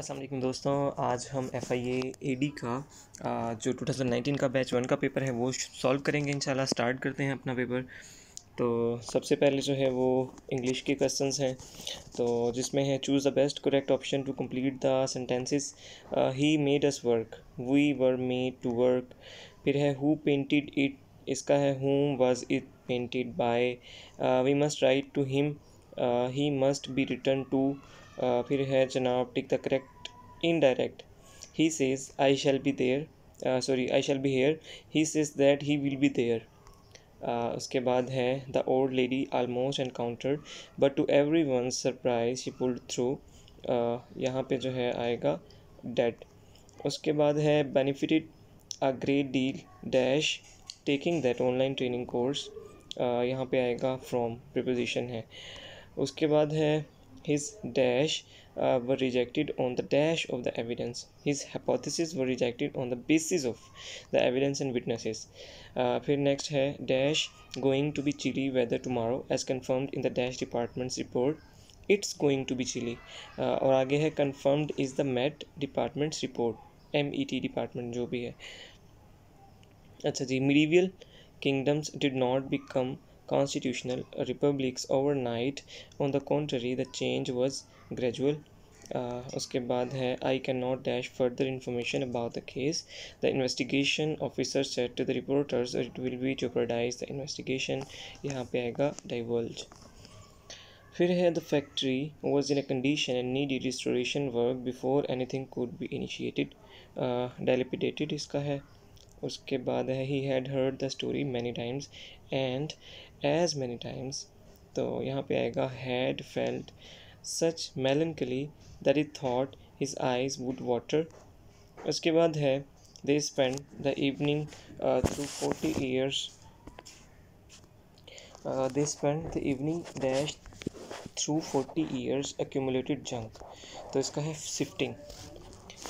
असलम दोस्तों आज हम एफ आई ए डी का जो 2019 का बैच वन का पेपर है वो सॉल्व करेंगे इंशाल्लाह स्टार्ट करते हैं अपना पेपर तो सबसे पहले जो है वो इंग्लिश के क्वेश्चंस हैं तो जिसमें है choose the best correct option to complete the sentences he made us work we were made to work फिर है हु पेंटेड इट इसका है who was it painted by we must write to him he must be written to फिर है जनाब tick the correct indirect he says I shall be there sorry I shall be here he says that he will be there उसके बाद है the old lady almost encountered but to every one surprise she pull through यहाँ पे जो है आएगा date उसके बाद है benefited a great deal dash taking that online training course यहाँ पे आएगा फ्रॉम प्रिपोजिशन है उसके बाद है his dash uh, were rejected on the dash of the evidence his hypotheses were rejected on the basis of the evidence and witnesses uh, next dash going to be chilly weather tomorrow as confirmed in the dash department's report it's going to be chilly uh, और आगे है confirmed is the met department's report MET department जो भी है अच्छा जी medieval kingdoms did not become constitutional republics overnight. On the contrary, the change was gradual. Uh, उसके बाद है I can not dash further information about the case the investigation officer said to the reporters it will be jeopardize the investigation यहाँ पे आएगा divulge फिर है the factory was in a condition and need restoration work before anything could be initiated dilapidated इसका है उसके बाद है he had heard the story many times and as many times तो यहाँ पे आएगा had felt such melancholy that he thought his eyes would water उसके बाद है they spend the evening through forty years they spend the evening dash through forty years accumulated junk तो इसका है शिफ्टिंग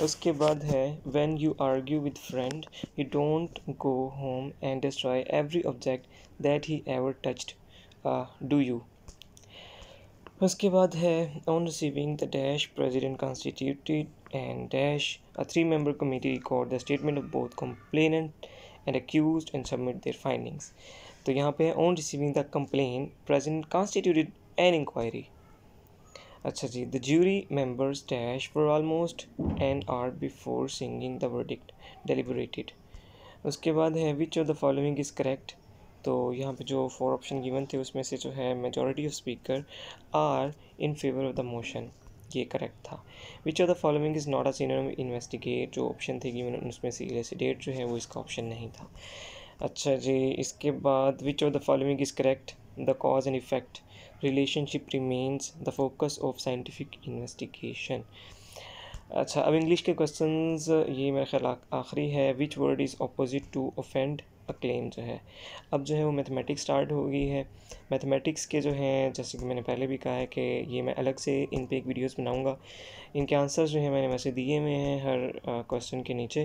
उसके बाद है when you argue with friend you don't go home and destroy every object that he ever touched do you उसके बाद है on receiving the dash president constituted and dash a three member committee record the statement of both complainant and accuse and submit their findings तो यहाँ पे है on receiving the complain president constituted an inquiry अच्छा जी the jury members dash for almost an hour before signing the verdict deliberated उसके बाद है which of the following is correct तो यहाँ पे जो फोर ऑप्शन गिवन थे उसमें से जो है majority of speaker are in favour of the motion ये करेक्ट था which of the following is not a synonym investigate जो ऑप्शन थे गिवन उसमें से इलेसिडेट जो है वो इसका ऑप्शन नहीं था अच्छा जी इसके बाद which of the following is correct the cause and effect relationship remains the focus of scientific investigation अच्छा अब इंग्लिश के क्वेश्चंस ये मेरा ख्याल आखिरी है which word is opposite to offend a claim जो है अब जो है वो मैथमेटिक्स स्टार्ट हो गई है मैथमेटिक्स के जो हैं जैसे कि मैंने पहले भी कहा है कि ये मैं अलग से इन पर एक वीडियोस बनाऊंगा इनके आंसर्स जो है मैंने वैसे दिए हुए हैं हर क्वेश्चन के नीचे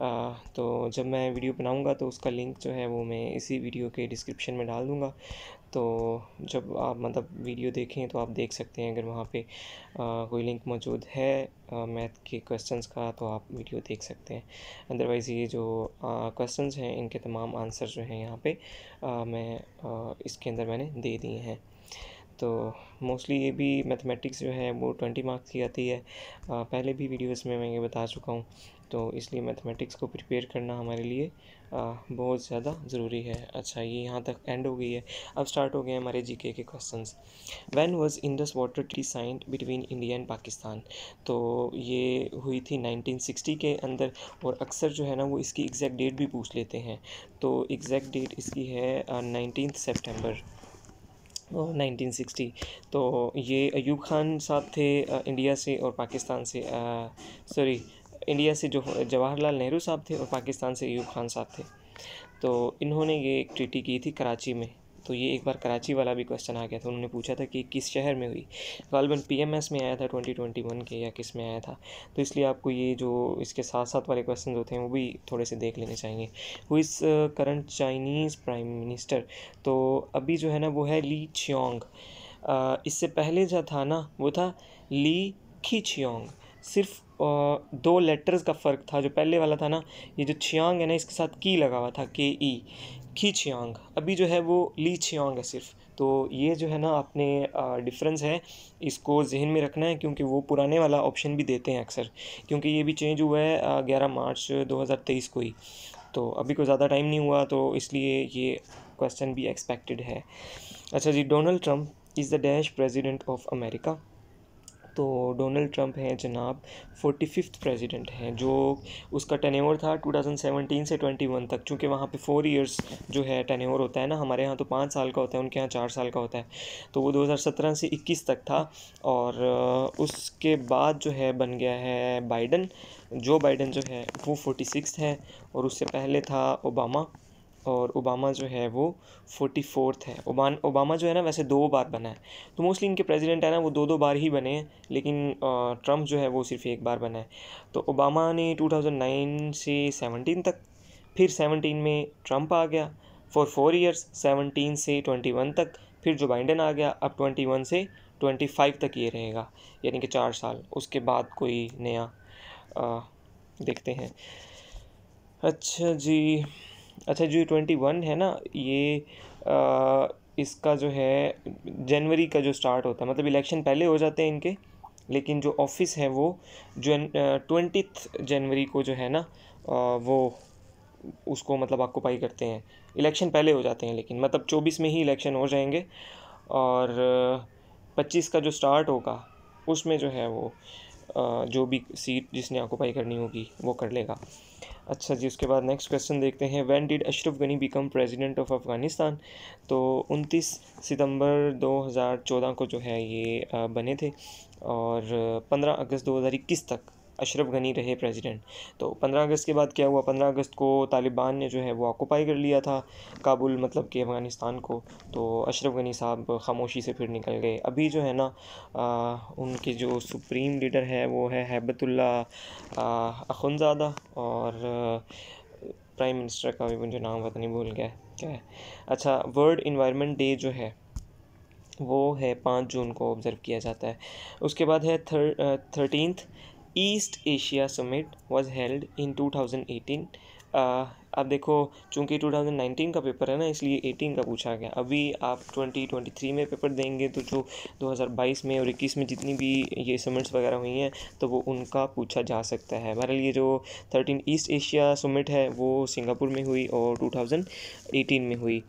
आ, तो जब मैं वीडियो बनाऊंगा तो उसका लिंक जो है वो मैं इसी वीडियो के डिस्क्रिप्शन में डाल दूँगा तो जब आप मतलब वीडियो देखें तो आप देख सकते हैं अगर वहाँ पे आ, कोई लिंक मौजूद है मैथ के क्वेश्चंस का तो आप वीडियो देख सकते हैं अदरवाइज़ ये जो क्वेश्चंस हैं इनके तमाम आंसर जो हैं यहाँ पे आ, मैं आ, इसके अंदर मैंने दे दिए हैं तो मोस्टली ये भी मैथमेटिक्स जो है वो ट्वेंटी मार्क्स की आती है आ, पहले भी वीडियोस में मैं ये बता चुका हूँ तो इसलिए मैथमेटिक्स को प्रिपेयर करना हमारे लिए बहुत ज़्यादा ज़रूरी है अच्छा ये यहाँ तक एंड हो गई है अब स्टार्ट हो गए हमारे G K question when was Indus water treaty signed between India and Pakistan तो ये हुई थी 1960 के अंदर और अक्सर जो है ना वो इसकी एग्जैक्ट डेट भी पूछ लेते हैं तो एग्जैक्ट डेट इसकी है नाइनटीन सेप्टेम्बर सिक्सटी तो ये अयूब खान साहब थे इंडिया से और पाकिस्तान से सॉरी इंडिया से जो जवाहरलाल नेहरू साहब थे और पाकिस्तान से यूब खान साहब थे तो इन्होंने ये एक ट्रीटी की थी कराची में तो ये एक बार कराची वाला भी क्वेश्चन आ गया था उन्होंने पूछा था कि किस शहर में हुई गालबन एस में आया था ट्वेंटी ट्वेंटी वन के या किस में आया था तो इसलिए आपको ये जो इसके साथ साथ वाले क्वेश्चन होते हैं वो भी थोड़े से देख लेने चाहिए वो इस करंट चाइनीज़ प्राइम मिनिस्टर तो अभी जो है ना वो है ली छियोंग इससे पहले जो था ना वो था ली खी छियोंग सिर्फ दो लेटर्स का फ़र्क था जो पहले वाला था ना ये जो छियांग है ना इसके साथ की लगा हुआ था के ई की छियांग अभी जो है वो ली छियांग है सिर्फ तो ये जो है ना अपने डिफरेंस है इसको जहन में रखना है क्योंकि वो पुराने वाला ऑप्शन भी देते हैं अक्सर क्योंकि ये भी चेंज हुआ है ग्यारह मार्च दो को ही तो अभी को ज़्यादा टाइम नहीं हुआ तो इसलिए ये क्वेश्चन भी एक्सपेक्टेड है अच्छा जी Donald Trump is the dash president of America तो डोनाल्ड ट्रंप हैं जनाब फोर्टी फिफ्थ प्रेजिडेंट हैं जो उसका टेन्योर था टू थाउजेंड सेवनटीन से ट्वेंटी वन तक चूँकि वहाँ पे फोर ईयर्स जो है टेन्योर होता है ना हमारे यहाँ तो पाँच साल का होता है उनके यहाँ चार साल का होता है तो वो दो हज़ार सत्रह से इक्कीस तक था और उसके बाद जो है बन गया है बाइडन जो बाइडन जो है वो फोर्टी सिक्स है और उससे पहले था ओबामा और ओबामा जो है वो फोर्टी फोर्थ है ओबान ओबामा जो है ना वैसे दो बार बना है तो मोस्टली इनके प्रेसिडेंट है ना वो दो दो बार ही बने हैं लेकिन ट्रम्प जो है वो सिर्फ एक बार बना है तो ओबामा ने 2009 से 17 तक फिर 17 में ट्रम्प आ गया फॉर फोर ईयर्स 17 से 21 तक फिर जो बाइडन आ गया अब 21 से 25 तक ये रहेगा यानी कि चार साल उसके बाद कोई नया आ, देखते हैं अच्छा जी अच्छा जो ट्वेंटी वन है ना ये आ, इसका जो है जनवरी का जो स्टार्ट होता है मतलब इलेक्शन पहले हो जाते हैं इनके लेकिन जो ऑफिस है वो जन ट्वेंटी जनवरी को जो है ना आ, वो उसको मतलब ऑक्यूपाई करते हैं इलेक्शन पहले हो जाते हैं लेकिन मतलब चौबीस में ही इलेक्शन हो जाएंगे और पच्चीस का जो स्टार्ट होगा उसमें जो है वो जो भी सीट जिसने ऑक्यूपाई करनी होगी वो कर लेगा अच्छा जी उसके बाद नेक्स्ट क्वेश्चन देखते हैं when did Ashraf Ghani become president of Afghanistan तो 29 सितंबर 2014 को जो है ये बने थे और 15 अगस्त 2021 तक अशरफ गनी रहे प्रेसिडेंट तो 15 अगस्त के बाद क्या हुआ 15 अगस्त को तालिबान ने जो है वो ऑक्यूपाई कर लिया था काबुल मतलब कि अफ़गानिस्तान को तो अशरफ गनी साहब खामोशी से फिर निकल गए अभी जो है ना आ, उनके जो सुप्रीम लीडर है वो है हैबतुल्ला अखुनजादा और प्राइम मिनिस्टर का भी मुझे नाम पता नहीं भूल गया क्या है अच्छा वर्ल्ड इन्वायरमेंट डे जो है वो है पाँच जून को ऑब्ज़र्व किया जाता है उसके बाद है थर thirteenth East Asia Summit was held in 2018. Uh, अब देखो चूंकि 2019 का पेपर है ना इसलिए 18 का पूछा गया अभी आप 2023 में पेपर देंगे तो जो 2022 में और 21 में जितनी भी ये समिट्स वगैरह हुई हैं तो वो उनका पूछा जा सकता है हमारे लिए जो 13 ईस्ट एशिया समिट है वो सिंगापुर में हुई और 2018 में हुई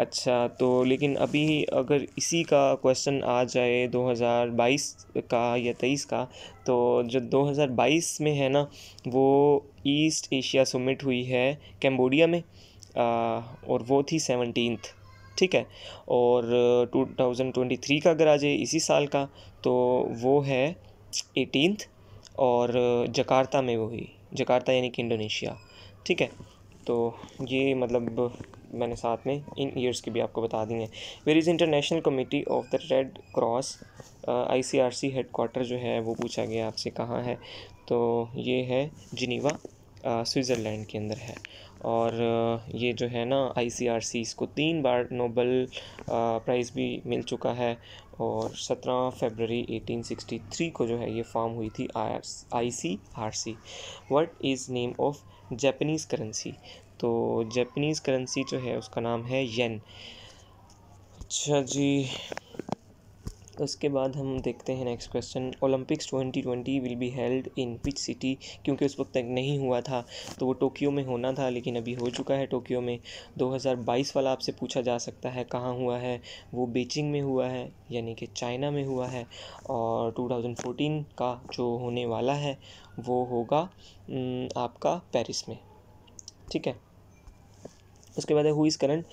अच्छा तो लेकिन अभी अगर इसी का क्वेश्चन आ जाए 2022 का या तेईस का तो जो 2022 में है ना वो ईस्ट एशिया समिट हुई है कैम्बोडिया में आ, और वो थी सेवनटीन ठीक है और 2023 का अगर आ जाए इसी साल का तो वो है एटीन और जकार्ता में वो हुई जकार्ता यानी कि इंडोनेशिया ठीक है तो ये मतलब मैंने साथ में इन ईयर्स की भी आपको बता दी हैं where is international committee of the red cross I C R C headquarter जो है वो पूछा गया आपसे कहाँ है तो ये है जिनीवा स्विट्ज़रलैंड के अंदर है और ये जो है ना आईसीआरसी इसको तीन बार नोबल प्राइज़ भी मिल चुका है और एटीन फरवरी 1863 को जो है ये फॉर्म हुई थी I C R C what is name of Japanese currency तो जैपनीज करेंसी जो है उसका नाम है येन अच्छा जी तो बाद हम देखते हैं next question Olympics 2020 will be held in which city क्योंकि उस वक्त तक नहीं हुआ था तो वो टोक्यो में होना था लेकिन अभी हो चुका है टोक्यो में 2022 वाला आपसे पूछा जा सकता है कहाँ हुआ है वो बीजिंग में हुआ है यानी कि चाइना में हुआ है और 2014 का जो होने वाला है वो होगा आपका पेरिस में ठीक है उसके बाद है who is current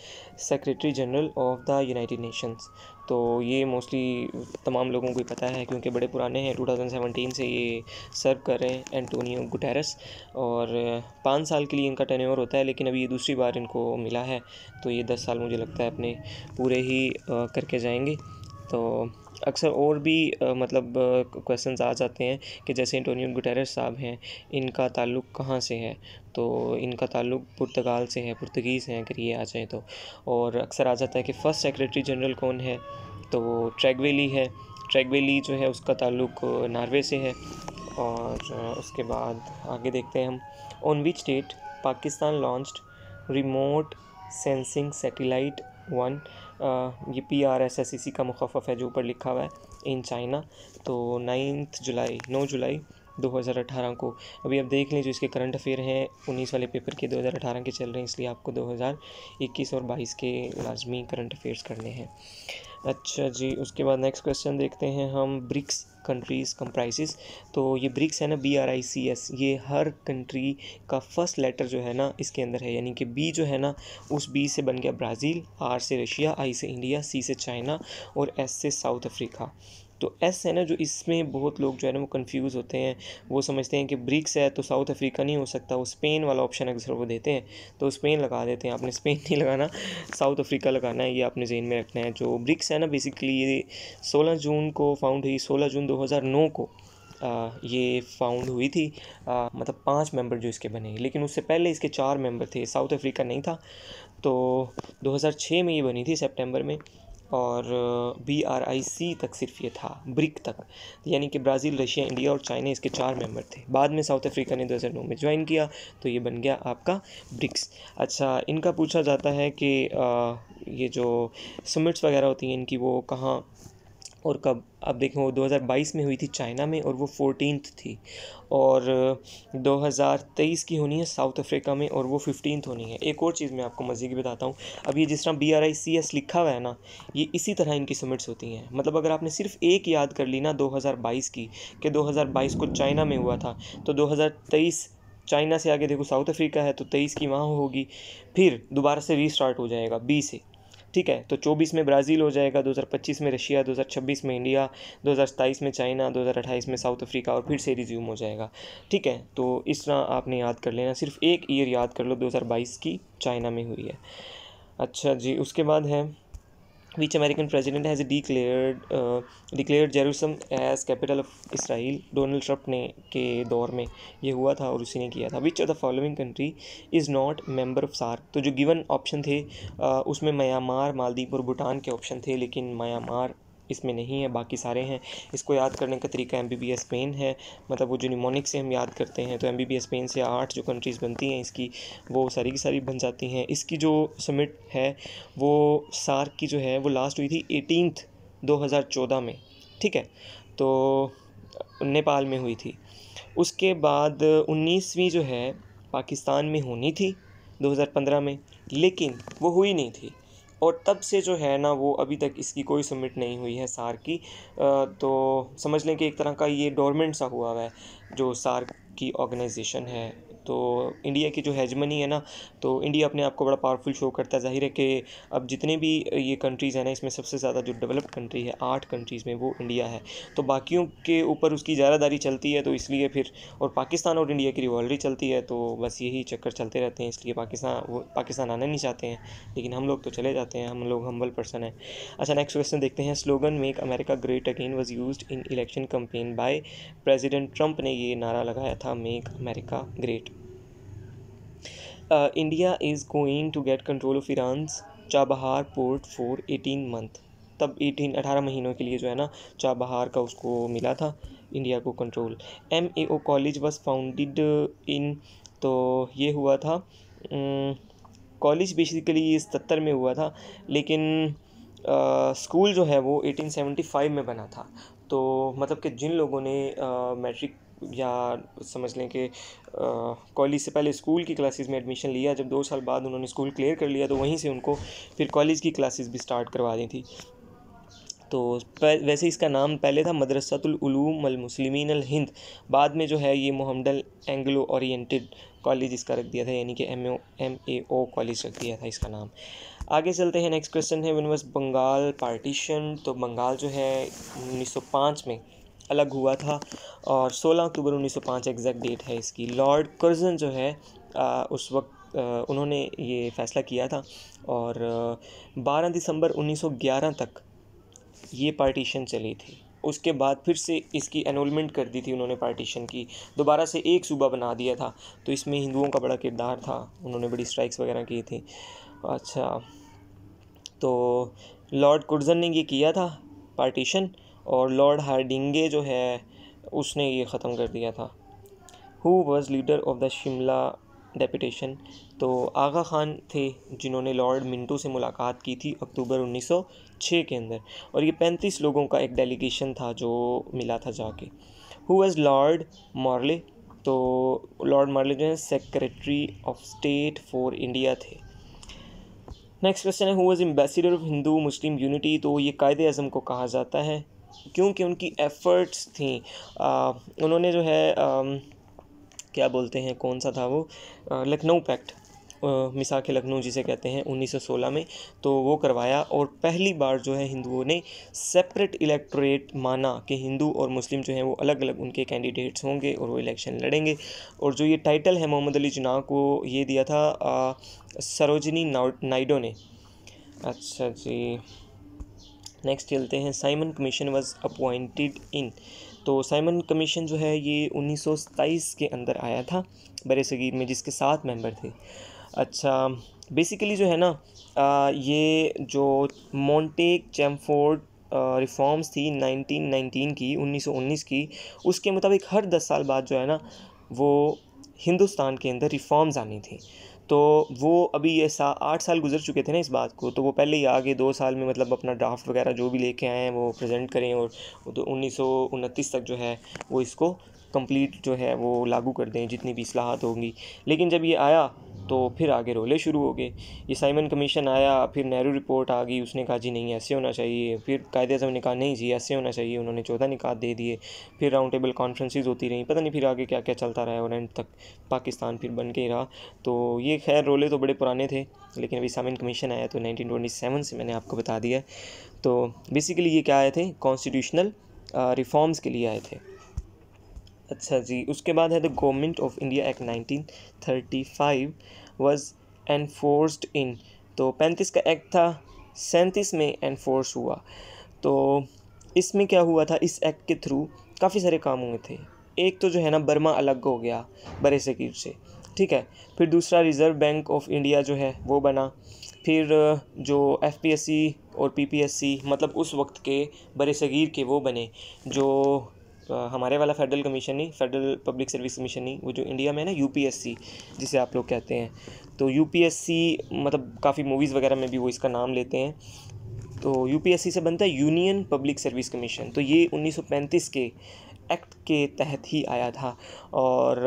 secretary general of the United Nations तो ये मोस्टली तमाम लोगों को ही पता है क्योंकि बड़े पुराने हैं 2017 से ये सर्व कर रहे हैं एंटोनियो गुटेरस और uh, पाँच साल के लिए इनका टेन्योर होता है लेकिन अभी ये दूसरी बार इनको मिला है तो ये दस साल मुझे लगता है अपने पूरे ही uh, करके जाएंगे तो अक्सर और भी आ, मतलब क्वेश्चन आ जाते हैं कि जैसे एंटोनियो गुटेरस साहब हैं इनका ताल्लुक कहाँ से है तो इनका ताल्लुक पुर्तगाल से है पुर्तगीज़ हैं अगर ये आ जाए तो और अक्सर आ जाता है कि फ़र्स्ट सेक्रेटरी जनरल कौन है तो ट्रैगवेली है ट्रैगवेली जो है उसका ताल्लुक नार्वे से है और उसके बाद आगे देखते हैं हम on which date Pakistan launch remote sensing satellite one ये P R S S C C का मुखफ़ है जो ऊपर लिखा हुआ है इन चाइना तो नाइन्थ जुलाई नौ जुलाई 2018 को अभी आप देख लें जो इसके करंट अफेयर हैं उन्नीस वाले पेपर के 2018 के चल रहे हैं इसलिए आपको 2021 और 22 के लाजमी करंट अफेयर्स करने हैं अच्छा जी उसके बाद नेक्स्ट क्वेश्चन देखते हैं हम ब्रिक्स कंट्रीज़ कंप्राइसिस तो ये ब्रिक्स है ना B R I C S ये हर कंट्री का फर्स्ट लेटर जो है ना इसके अंदर है यानी कि बी जो है ना उस बी से बन गया ब्राज़ील आर से रशिया आई से इंडिया सी से चाइना और एस से साउथ अफ्रीका तो एस है ना जो इसमें बहुत लोग जो है ना वो कन्फ्यूज़ होते हैं वो समझते हैं कि ब्रिक्स है तो साउथ अफ्रीका नहीं हो सकता वो स्पेन वाला ऑप्शन अक्सर वो देते हैं तो स्पेन लगा देते हैं आपने स्पेन नहीं लगाना साउथ अफ्रीका लगाना है ये आपने जेन में रखना है जो ब्रिक्स है ना बेसिकली ये सोलह जून को फाउंड हुई सोलह जून दो हज़ार नौ को आ, ये फाउंड हुई थी आ, मतलब पांच मेंबर जो इसके बने लेकिन उससे पहले इसके चार मेंबर थे साउथ अफ्रीका नहीं था तो 2006 में ये बनी थी सितंबर में और बी आर आई सी तक सिर्फ ये था ब्रिक तक यानी कि ब्राज़ील रशिया इंडिया और चाइना इसके चार मेंबर थे बाद में साउथ अफ्रीका ने 2009 में ज्वाइन किया तो ये बन गया आपका ब्रिक्स अच्छा इनका पूछा जाता है कि आ, ये जो समिट्स वगैरह होती हैं इनकी वो कहाँ और कब आप देखें वो 2022 में हुई थी चाइना में और वो फोर्टीन थी और 2023 की होनी है साउथ अफ्रीका में और वो फिफ्टीन होनी है एक और चीज़ मैं आपको मज़ीद बताता हूँ अब ये जिस तरह B R I C S लिखा हुआ है ना ये इसी तरह इनकी समिट्स होती हैं मतलब अगर आपने सिर्फ एक याद कर ली ना 2022 की कि 2022 को चाइना में हुआ था तो 2023 चाइना से आगे देखो साउथ अफ्रीका है तो तेईस की वहाँ होगी फिर दोबारा से रीस्टार्ट हो जाएगा बी से ठीक है तो 24 में ब्राज़ील हो जाएगा 2025 में रशिया 2026 में इंडिया 2027 में चाइना 2028 में साउथ अफ्रीका और फिर से रिज्यूम हो जाएगा ठीक है तो इस तरह आपने याद कर लेना सिर्फ एक ईयर याद कर लो 2022 की चाइना में हुई है अच्छा जी उसके बाद है which American president has declared uh, declared Jerusalem as capital of Israel Donald Trump ने के दौर में ये हुआ था और उसी ने किया था which of the following country is not member of SAARC तो जो गिवन ऑप्शन थे uh, उसमें म्यांमार मालदीव और भूटान के ऑप्शन थे लेकिन म्यांमार इसमें नहीं है बाकी सारे हैं इसको याद करने का तरीका M B B S pen है मतलब वो जो निमोनिक से हम याद करते हैं तो M B B S pen से आठ जो कंट्रीज़ बनती हैं इसकी वो सारी की सारी बन जाती हैं इसकी जो समिट है वो सार्क की जो है वो लास्ट हुई थी एटीन दो हज़ार चौदह में ठीक है तो नेपाल में हुई थी उसके बाद उन्नीसवीं जो है पाकिस्तान में होनी थी 2015 में लेकिन वो हुई नहीं थी और तब से जो है ना वो अभी तक इसकी कोई सबमिट नहीं हुई है सार की तो समझ लें कि एक तरह का ये डोरमेंट सा हुआ हुआ है जो सार की ऑर्गेनाइजेशन है तो इंडिया की जो हेजमनी है ना तो इंडिया अपने आप को बड़ा पावरफुल शो करता है जाहिर है कि अब जितने भी ये कंट्रीज़ हैं ना इसमें सबसे ज़्यादा जो डेवलप्ड कंट्री है आठ कंट्रीज़ में वो इंडिया है तो बाकियों के ऊपर उसकी ज़्यादादारी चलती है तो इसलिए फिर और पाकिस्तान और इंडिया की रिवॉलरी चलती है तो बस यही चक्कर चलते रहते हैं इसलिए पाकिस्तान वो पाकिस्तान आना नहीं चाहते हैं लेकिन हम लोग तो चले जाते हैं हम लोग हम्बल पर्सन हैं अच्छा नेक्स्ट क्वेश्चन देखते हैं slogan make America great again was use in election campaign by president Trump ने ये नारा लगाया था make America great uh, India is going to get control of Iran's Chabahar port for 18 तब 18 अठारह महीनों के लिए जो है ना चाबहार का उसको मिला था इंडिया को control M A O college was founded in तो ये हुआ था कॉलेज बेसिकली सतर में हुआ था लेकिन स्कूल जो है वो 1875 में बना था तो मतलब कि जिन लोगों ने मैट्रिक या समझ लें कि कॉलेज से पहले स्कूल की क्लासेस में एडमिशन लिया जब दो साल बाद उन्होंने स्कूल क्लियर कर लिया तो वहीं से उनको फिर कॉलेज की क्लासेस भी स्टार्ट करवा दी थी तो वैसे इसका नाम पहले था मदरसतलूम अल हिंद बाद में जो है ये मोहम्मदल एंग्लो ओरिएंटेड कॉलेज इसका रख दिया था यानी कि M O M A O college रख दिया था इसका नाम आगे चलते हैं नेक्स्ट क्वेश्चन है वन बंगाल पार्टीशन तो बंगाल जो है 1905 में अलग हुआ था और 16 अक्टूबर 1905 एग्जैक्ट डेट है इसकी लॉर्ड कर्जन जो है आ, उस वक्त आ, उन्होंने ये फैसला किया था और 12 दिसंबर 1911 तक ये पार्टीशन चली थी उसके बाद फिर से इसकी एनोलमेंट कर दी थी उन्होंने पार्टीशन की दोबारा से एक सूबा बना दिया था तो इसमें हिंदुओं का बड़ा किरदार था उन्होंने बड़ी स्ट्राइक्स वगैरह की थी अच्छा तो लॉर्ड कुर्जन ने ये किया था पार्टीशन और लॉर्ड हार्डिंगे जो है उसने ये ख़त्म कर दिया था who was leader of the Shimla deputation तो आगा खान थे जिन्होंने लॉर्ड मिंटो से मुलाकात की थी अक्टूबर 1906 के अंदर और ये 35 लोगों का एक डेलीगेशन था जो मिला था जाके हु वॉज़ लॉर्ड मॉर्ले तो लॉर्ड मॉर्ले जो है secretary of state for India थे नेक्स्ट क्वेश्चन है who was ambassador of Hindu Muslim unity तो ये कायदे अजम को कहा जाता है क्योंकि उनकी एफ़र्ट्स थी आ, उन्होंने जो है आ, क्या बोलते हैं कौन सा था वो लखनऊ पैक्ट मिसा के लखनऊ जिसे कहते हैं 1916 में तो वो करवाया और पहली बार जो है हिंदुओं ने सेपरेट इलेक्टोरेट माना कि हिंदू और मुस्लिम जो हैं वो अलग अलग उनके कैंडिडेट्स होंगे और वो इलेक्शन लड़ेंगे और जो ये टाइटल है मोहम्मद अली जना को ये दिया था सरोजिनी सरोजनी नाइडो ने अच्छा जी नेक्स्ट चलते हैं Simon commission was appointed in तो साइमन कमीशन जो है ये उन्नीस के अंदर आया था बर सगीर में जिसके सात मेंबर थे अच्छा बेसिकली जो है ना आ, ये जो मोंटेक चैम्फोर्ड रिफॉर्म्स थी 1919 की 1919 की उसके मुताबिक हर दस साल बाद जो है ना वो हिंदुस्तान के अंदर रिफॉर्म्स आनी थी तो वो अभी ये सा आठ साल गुजर चुके थे ना इस बात को तो वो पहले ही आगे दो साल में मतलब अपना ड्राफ्ट वगैरह जो भी लेके आए हैं वो प्रेजेंट करें और तो उन्नीस तक जो है वो इसको कंप्लीट जो है वो लागू कर दें जितनी भी असलाहत होंगी लेकिन जब ये आया तो फिर आगे रोले शुरू हो गए ये साइमन कमीशन आया फिर नेहरू रिपोर्ट आ गई उसने कहा जी नहीं ऐसे होना चाहिए फिर कायदे अजम ने कहा नहीं जी ऐसे होना चाहिए उन्होंने चौदह निकात दे दिए फिर राउंड टेबल कॉन्फ्रेंसेज होती रहीं पता नहीं फिर आगे क्या क्या चलता रहा और एंड तक पाकिस्तान फिर बन के ही रहा तो ये खैर रोले तो बड़े पुराने थे लेकिन अभी साइमन कमीशन आया तो नाइनटीन से मैंने आपको बता दिया तो बेसिकली ये क्या आए थे कॉन्स्टिट्यूशनल रिफॉर्म्स के लिए आए थे अच्छा जी उसके बाद है the government of India act nineteen thirty five was enforced in तो पैंतीस का एक्ट था सैंतीस में एनफोर्स हुआ तो इसमें क्या हुआ था इस एक्ट के थ्रू काफ़ी सारे काम हुए थे एक तो जो है ना बर्मा अलग हो गया बरे सकीर से ठीक है फिर दूसरा रिज़र्व बैंक ऑफ इंडिया जो है वो बना फिर जो एफ और पी मतलब उस वक्त के बरे सगीर के वो बने जो हमारे वाला फेडरल कमीशन नहीं फेडरल पब्लिक सर्विस कमीशन नहीं वो जो इंडिया में है ना यू जिसे आप लोग कहते हैं तो यू मतलब काफ़ी मूवीज़ वगैरह में भी वो इसका नाम लेते हैं तो यू से बनता है यूनियन पब्लिक सर्विस कमीशन तो ये 1935 के एक्ट के तहत ही आया था और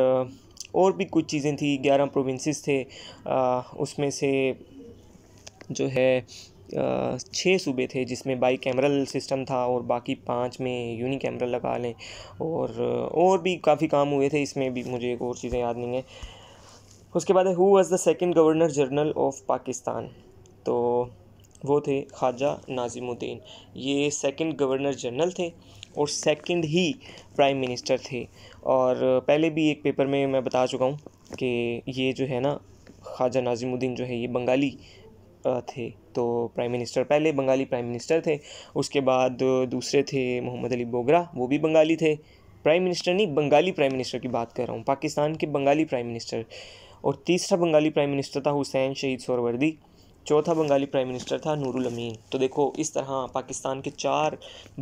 और भी कुछ चीज़ें थी ग्यारह प्रोविंसेस थे आ, उसमें से जो है छः सूबे थे जिसमें बाई कैमरल सिस्टम था और बाकी पाँच में यूनी कैमरल लगा लें और और भी काफ़ी काम हुए थे इसमें भी मुझे एक और चीज़ें याद नहीं है उसके बाद है who was the second governor general of Pakistan तो वो थे ख्वाजा नाजिमुद्दीन ये सेकेंड गवर्नर जनरल थे और सेकेंड ही प्राइम मिनिस्टर थे और पहले भी एक पेपर में मैं बता चुका हूँ कि ये जो है ना ख्वाजा नाजिमुद्दीन जो है ये बंगाली थे तो प्राइम मिनिस्टर पहले बंगाली प्राइम मिनिस्टर थे उसके बाद दूसरे थे मोहम्मद अली बोगरा वो भी बंगाली थे प्राइम मिनिस्टर नहीं बंगाली प्राइम मिनिस्टर की बात कर रहा हूँ पाकिस्तान के बंगाली प्राइम मिनिस्टर और तीसरा बंगाली प्राइम मिनिस्टर था हुसैन शहीद सोरवर्दी चौथा बंगाली प्राइम मिनिस्टर था नूरुल अमीन तो देखो इस तरह पाकिस्तान के चार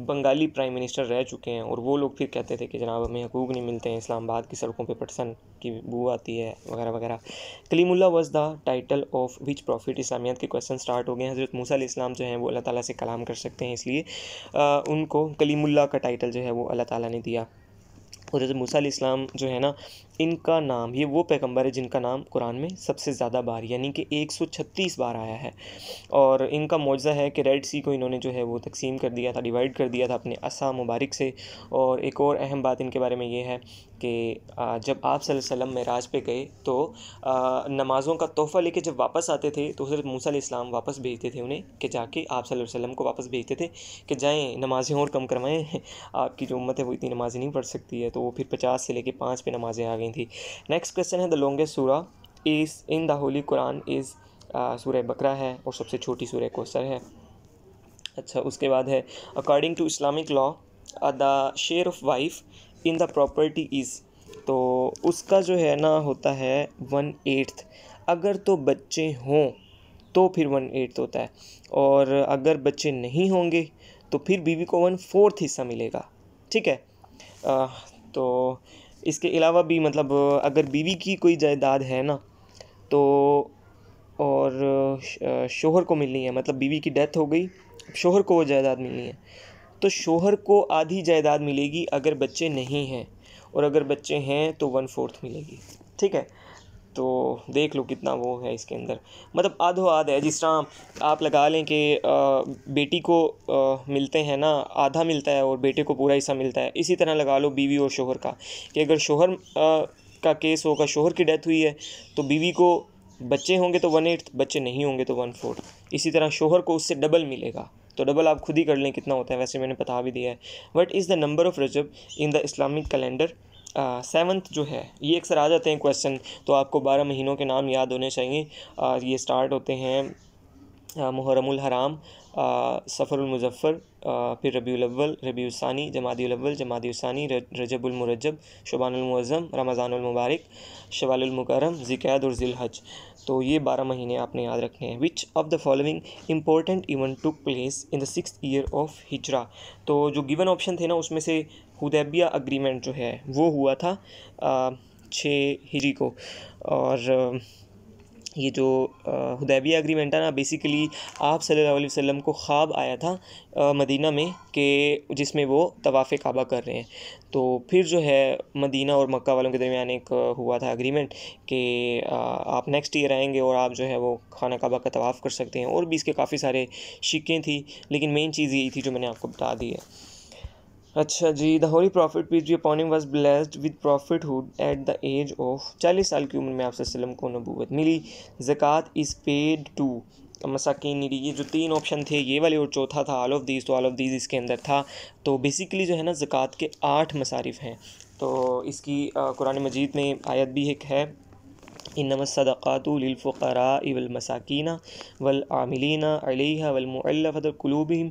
बंगाली प्राइम मिनिस्टर रह चुके हैं और वो लोग फिर कहते थे कि जनाब हमें हकूक नहीं मिलते हैं इस्लामाबाद की सड़कों पर पटसन की बू आती है वगैरह वगैरह Kalimullah was the title of which prophet इस्लामियत के क्वेश्चन स्टार्ट हो गए हज़रत मूसा इस्लाम जो हैं वो अल्लाह ताला से कलाम कर सकते हैं इसलिए आ, उनको कलीमुल्ला का टाइटल जो है वो अल्लाह ताला ने दिया हज़रत मूसा इस्लाम जो है ना इनका नाम ये वो पैगंबर है जिनका नाम कुरान में सबसे ज़्यादा बार यानी कि 136 बार आया है और इनका मौजा है कि रेड सी को इन्होंने जो है वो तकसीम कर दिया था डिवाइड कर दिया था अपने असा मुबारक से और एक और अहम बात इनके बारे में ये है कि जब आप वसल्लम महराज पे गए तो नमाज़ों का तोहफ़ा लेके जब वापस आते थे तो हजरत मूसा इस्लाम वापस भेजते थे उन्हें कि जाके आप वसल्लम को वापस भेजते थे कि जाएँ नमाज़ें और कम करवाएँ आपकी जो उम्मत है वो इतनी नमाज़ें नहीं पढ़ सकती है तो वो फिर पचास से लेके पाँच पे नमाज़ें आ गई करनी थी नेक्स्ट क्वेश्चन है द लॉन्गेस्ट सूरा is in the holy Quran is सूर्य बकरा है और सबसे छोटी सूर्य कोसर है अच्छा उसके बाद है according to Islamic law the share of wife in the property is तो उसका जो है ना होता है वन एट्थ अगर तो बच्चे हों तो फिर वन एट्थ होता है और अगर बच्चे नहीं होंगे तो फिर बीवी को वन फोर्थ हिस्सा मिलेगा ठीक है आ, तो इसके अलावा भी मतलब अगर बीवी की कोई जायदाद है ना तो और शोहर को मिलनी है मतलब बीवी की डेथ हो गई शोहर को वो जायदाद मिलनी है तो शोहर को आधी जायदाद मिलेगी अगर बच्चे नहीं हैं और अगर बच्चे हैं तो वन फोर्थ मिलेगी ठीक है तो देख लो कितना वो है इसके अंदर मतलब आधो आध है जिस तरह आप लगा लें कि बेटी को आ, मिलते हैं ना आधा मिलता है और बेटे को पूरा हिस्सा मिलता है इसी तरह लगा लो बीवी और शोहर का कि अगर शोहर आ, का केस होगा शोहर की डेथ हुई है तो बीवी को बच्चे होंगे तो वन एट्थ बच्चे नहीं होंगे तो वन फोर्थ इसी तरह शोहर को उससे डबल मिलेगा तो डबल आप खुद ही कर लें कितना होता है वैसे मैंने बता भी दिया है what is the number of Rajab in the Islamic calendar seventh जो है ये अक्सर आ जाते हैं क्वेश्चन तो आपको बारह महीनों के नाम याद होने चाहिए आ, ये स्टार्ट होते हैं मुहरमुल हराम सफ़रमज़फ़र फिर रबी अव्वल रबी ऊसानी जमादी अव्वल जमादी ऊसानी रजबुलमरजब शबानमज़म रमज़ानमबारक शवालमकरम ज़िकैद और ज़िलहज तो ये बारह महीने आपने याद रखने हैं which of the following important event took place in the six year of हिजरा तो जो गिवन ऑप्शन थे ना उसमें से हुदैबिया अग्रीमेंट जो है वो हुआ था छः हिजरी को और ये जो हुदैबिया अग्रीमेंट है ना बेसिकली आप सल्लल्लाहु अलैहि वसल्लम को ख्वाब आया था आ, मदीना में कि जिसमें वो तवाफ़ काबा कर रहे हैं तो फिर जो है मदीना और मक्का वालों के दरमियान एक हुआ था अग्रीमेंट कि आप नेक्स्ट ईयर आएंगे और आप जो है वो खाना काबा का तवाफ़ कर सकते हैं और भी इसके काफ़ी सारे शिक्कें थी लेकिन मेन चीज़ यही थी जो मैंने आपको बता दी है अच्छा जी the holy prophet peace be upon was blessed with hood at the age of चालीस साल की उम्र में आपसे सलम को नबूत मिली जक़ात इज़ पेड टू मसाकिन ये जो तीन ऑप्शन थे ये वाले और चौथा था ऑल ऑफ दीज तो ऑल ऑफ दीज इसके अंदर था तो बेसिकली जो है ना जक़ात के आठ मसारिफ हैं तो इसकी कुरान मजीद में आयत भी एक है इनमसदातफ़रा वलमसाकिन वलआमिलीन अलिया वलमफ़लूबिम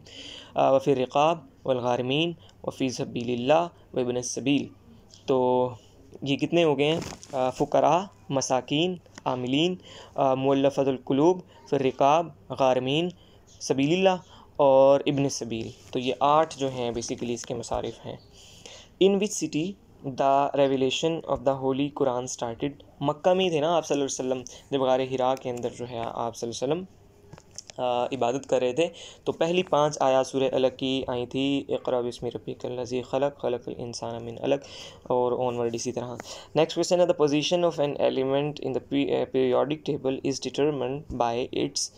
वफ़ी रक़ाब वलगारमीन वफ़ी सबील्ला वबन सबील तो ये कितने हो गए हैं फ़ुकरा मसाकिन आमिलीन मुल्लफ़लूब फिर रक़ाब गारमीन सबील्ला और इबन सबील तो ये आठ जो हैं बेसिकली इसके मसारफ़ हैं in which city the revelation of the holy Quran started Mecca में ही थे ना आप वसल्लम जब गार हिरा के अंदर जो है आप वसल्लम इबादत कर रहे थे तो पहली पांच आया सुर अलग की आई थी इकरा बिस्मी रबी खलक खलक इंसान अमिन अलग और ऑनवर्ड इसी तरह नेक्स्ट क्वेश्चन है the position of an element in the periodic table is determined by its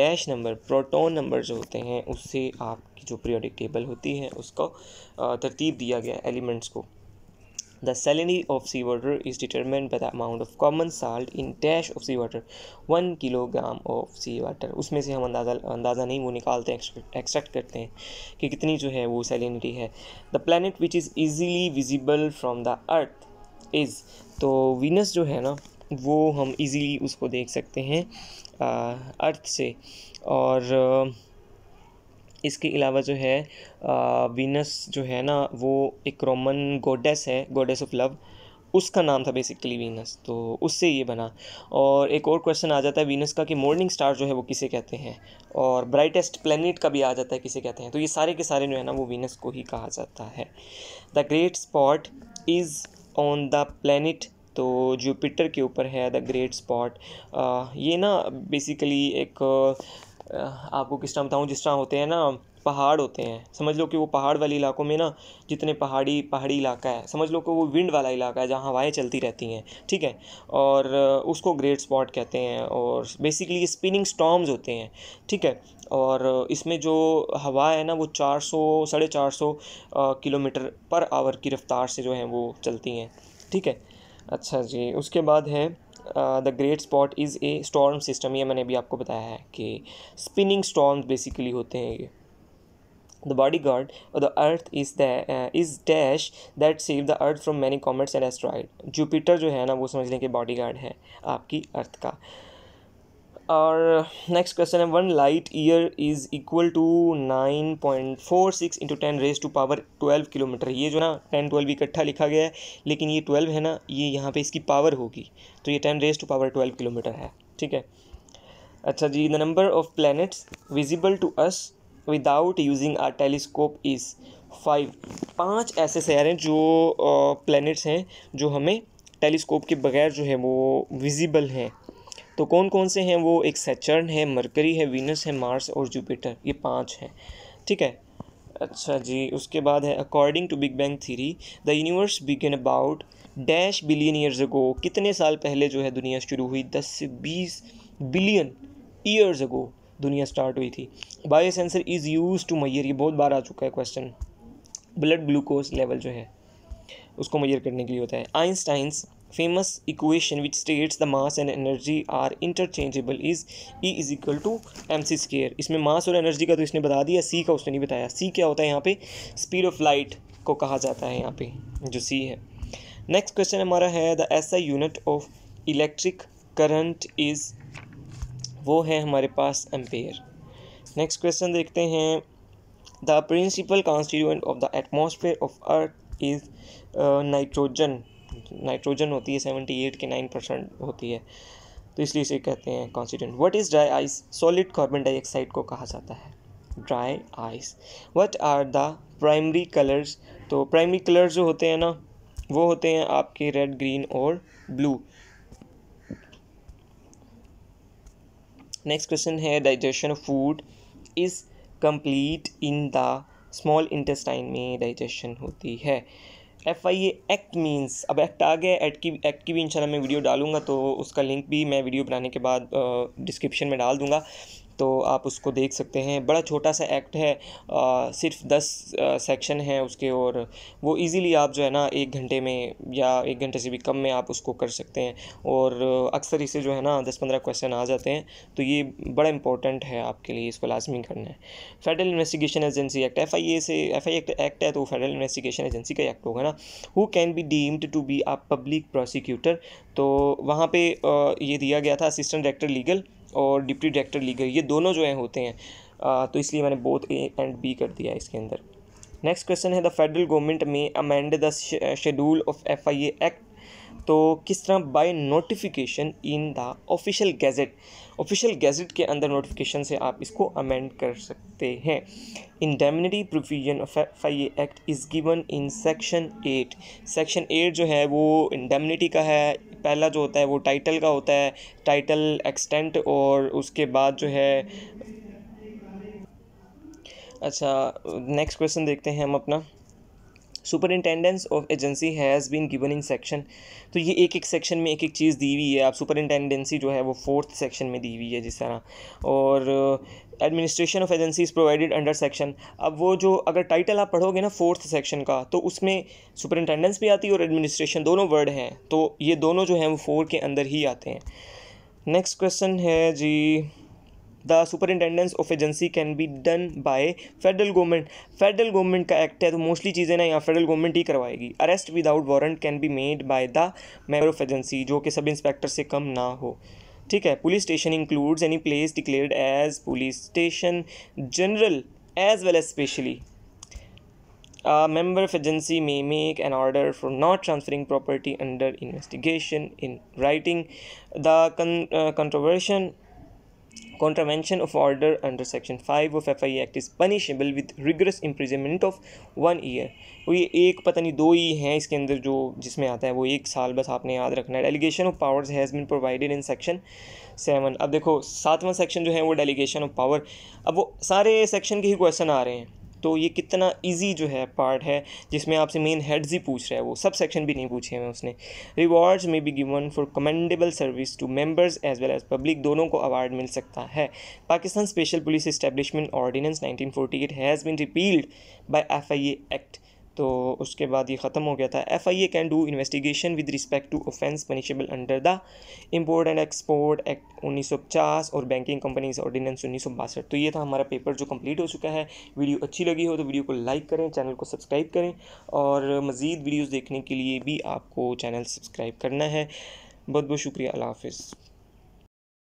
dash number proton number जो होते हैं उससे आपकी जो पीरियोडिक टेबल होती है उसको uh, तरतीब दिया गया एलिमेंट्स को The salinity of seawater is determined by the amount of common salt in dash of seawater. One kilogram of sea water उसमें से हम अंदाज़ा अंदाज़ा नहीं वो निकालते हैं एक्सट्रैक्ट करते हैं कि कितनी जो है वो सैलिनिटी है the planet which is easily visible from the earth is तो वीनस जो है ना वो हम इजीली उसको देख सकते हैं अर्थ से और इसके अलावा जो है वीनस जो है ना वो एक रोमन गोडेस है गोडेस ऑफ लव उसका नाम था बेसिकली वीनस तो उससे ये बना और एक और क्वेश्चन आ जाता है वीनस का कि मॉर्निंग स्टार जो है वो किसे कहते हैं और ब्राइटेस्ट प्लेनेट का भी आ जाता है किसे कहते हैं तो ये सारे के सारे जो है ना वो वीनस को ही कहा जाता है the great spot is on the planet तो जुपिटर के ऊपर है द ग्रेट स्पॉट ये ना बेसिकली एक आपको किस तरह बताऊँ जिस तरह होते हैं ना पहाड़ होते हैं समझ लो कि वो पहाड़ वाले इलाकों में ना जितने पहाड़ी पहाड़ी इलाका है समझ लो कि वो विंड वाला इलाका है जहाँ हवाएं चलती रहती हैं ठीक है और उसको ग्रेट स्पॉट कहते हैं और बेसिकली स्पिनिंग स्टॉम्स होते हैं ठीक है और इसमें जो हवा है ना वो चार सौ साढ़े चार सौ किलोमीटर पर आवर की रफ़्तार से जो है वो चलती हैं ठीक है अच्छा जी उसके बाद है the great spot is a storm system ये मैंने भी आपको बताया है कि स्पिनिंग स्टॉर्म बेसिकली होते हैं ये द बॉडी गार्ड और the earth is the is dash that save the earth from many comets and asteroid Jupiter जो है ना वो समझ लें कि बॉडी गार्ड है आपकी अर्थ का और नेक्स्ट क्वेश्चन है one light year is equal to nine point four six into ten raise to power twelve kilometer ये जो ना टेन ट्वेल्व इकट्ठा लिखा गया है लेकिन ये ट्वेल्व है ना ये यहाँ पे इसकी पावर होगी तो ये ten raise to power twelve kilometer है ठीक है अच्छा जी the number of planets visible to us without using our telescope is five पाँच ऐसे शहर हैं जो प्लानट्स हैं जो हमें टेलीस्कोप के बगैर जो है वो विजिबल हैं तो कौन कौन से हैं वो एक सेचर्न है मरकरी है वीनस है मार्स और जुपिटर ये पाँच हैं ठीक है अच्छा जी उसके बाद है according to big bang theory the universe begin about dash billion years ago कितने साल पहले जो है दुनिया शुरू हुई दस से बीस बिलियन ईयर्स अगो दुनिया स्टार्ट हुई थी bio sensor is use to measure ये बहुत बार आ चुका है क्वेश्चन ब्लड ग्लूकोज लेवल जो है उसको मैयर करने के लिए होता है Einstein's famous equation which states the mass and energy are interchangeable is E is equal to c square इसमें मास और एनर्जी का तो इसने बता दिया सी का उसने नहीं बताया सी क्या होता है यहाँ पे स्पीड ऑफ लाइट को कहा जाता है यहाँ पे जो सी है नेक्स्ट क्वेश्चन हमारा है the S I unit of electric current is वो है हमारे पास एम्पेयर नेक्स्ट क्वेश्चन देखते हैं the principal constituent of the atmosphere of earth is nitrogen nitrogen होती है सेवेंटी एट के नाइन परसेंट होती है तो इसलिए इसे कहते हैं कॉन्सीडेंट what is dry ice solid carbon dioxide को कहा जाता है dry ice what are the primary colours तो प्राइमरी कलर्स जो होते हैं ना वो होते हैं आपके रेड ग्रीन और ब्लू नेक्स्ट क्वेश्चन है digestion of food is complete in the small intestine में डाइजेशन होती है एफ आई एक्ट मीन्स अब एक्ट आ गया एक्ट की एक्ट की भी इंशाल्लाह मैं वीडियो डालूंगा तो उसका लिंक भी मैं वीडियो बनाने के बाद डिस्क्रिप्शन में डाल दूंगा तो आप उसको देख सकते हैं बड़ा छोटा सा एक्ट है आ, सिर्फ दस सेक्शन हैं उसके और वो इजीली आप जो है ना एक घंटे में या एक घंटे से भी कम में आप उसको कर सकते हैं और अक्सर इसे जो है ना दस पंद्रह क्वेश्चन आ जाते हैं तो ये बड़ा इंपॉर्टेंट है आपके लिए इसको लाजमी करना है federal investigation agency act F I A से एफ आई एक्ट है तो फेडरल इन्वेस्टिगेशन एजेंसी का एक्ट होगा ना who can be deemed to be a public prosecutor तो वहाँ पे ये दिया गया था असिस्टेंट डायरेक्टर लीगल और डिप्टी डायरेक्टर लीगल ये दोनों जो हैं होते हैं आ, तो इसलिए मैंने बोथ ए एंड बी कर दिया इसके अंदर नेक्स्ट क्वेश्चन है द फेडरल गवर्नमेंट में amend the schedule of F I act तो किस तरह by notification in the official gazette official gazette के अंदर नोटिफिकेशन से आप इसको अमेंड कर सकते हैं indemnity provision of F I act is given in section eight section eight जो है वो इन का है पहला जो होता है वो टाइटल का होता है टाइटल एक्सटेंट और उसके बाद जो है अच्छा नेक्स्ट क्वेश्चन देखते हैं हम अपना superintendence of agency has been given in section तो ये एक एक सेक्शन में एक एक चीज़ दी हुई है आप सुपरिंटेंडेंसी जो है वो फोर्थ सेक्शन में दी हुई है जिस तरह और administration of agency is provided under section अब वो जो अगर टाइटल आप पढ़ोगे ना फोर्थ सेक्शन का तो उसमें सुपरिंटेंडेंस भी आती है और एडमिनिस्ट्रेशन दोनों वर्ड हैं तो ये दोनों जो हैं वो फोर के अंदर ही आते हैं नेक्स्ट क्वेश्चन है जी the superintendence of agency can be done by federal government federal government का एक्ट है तो मोस्टली चीज़ें ना यहाँ फेडरल गवर्नमेंट ही करवाएगी arrest without warrant can be made by the member of agency जो कि सब इंस्पेक्टर से कम ना हो ठीक है police station includes any place declared as police station general as well as specially member of agency may make an order for not transferring property under investigation in writing the contravention Contravention of order under Section 5 of F I act is punishable with rigorous imprisonment of one year वो ये एक पता नहीं दो ही हैं इसके अंदर जो जिसमें आता है वो एक साल बस आपने याद रखना है delegation of powers has been provided in section seven अब देखो सातवां सेक्शन जो है वो डेलीगेशन ऑफ पावर अब वो सारे सेक्शन के ही क्वेश्चन आ रहे हैं तो ये कितना ईजी जो है पार्ट है जिसमें आपसे मेन हेड्स ही पूछ रहा है वो सब सेक्शन भी नहीं पूछे हैं उसने rewards may be given for commendable service to members as well as public दोनों को अवार्ड मिल सकता है Pakistan special police establishment ordinance eight has been repealed by FIA act तो उसके बाद ये ख़त्म हो गया था F I A can do investigation with respect to offence punishable under the import and export act उन्नीस सौ पचास और बैंकिंग कंपनीज ऑर्डिनेंस उन्नीस सौ बासठ तो ये था हमारा पेपर जो कंप्लीट हो चुका है वीडियो अच्छी लगी हो तो वीडियो को लाइक करें चैनल को सब्सक्राइब करें और मज़ीद वीडियोज़ देखने के लिए भी आपको चैनल सब्सक्राइब करना है बहुत बहुत शुक्रिया अल्लाह हाफिज़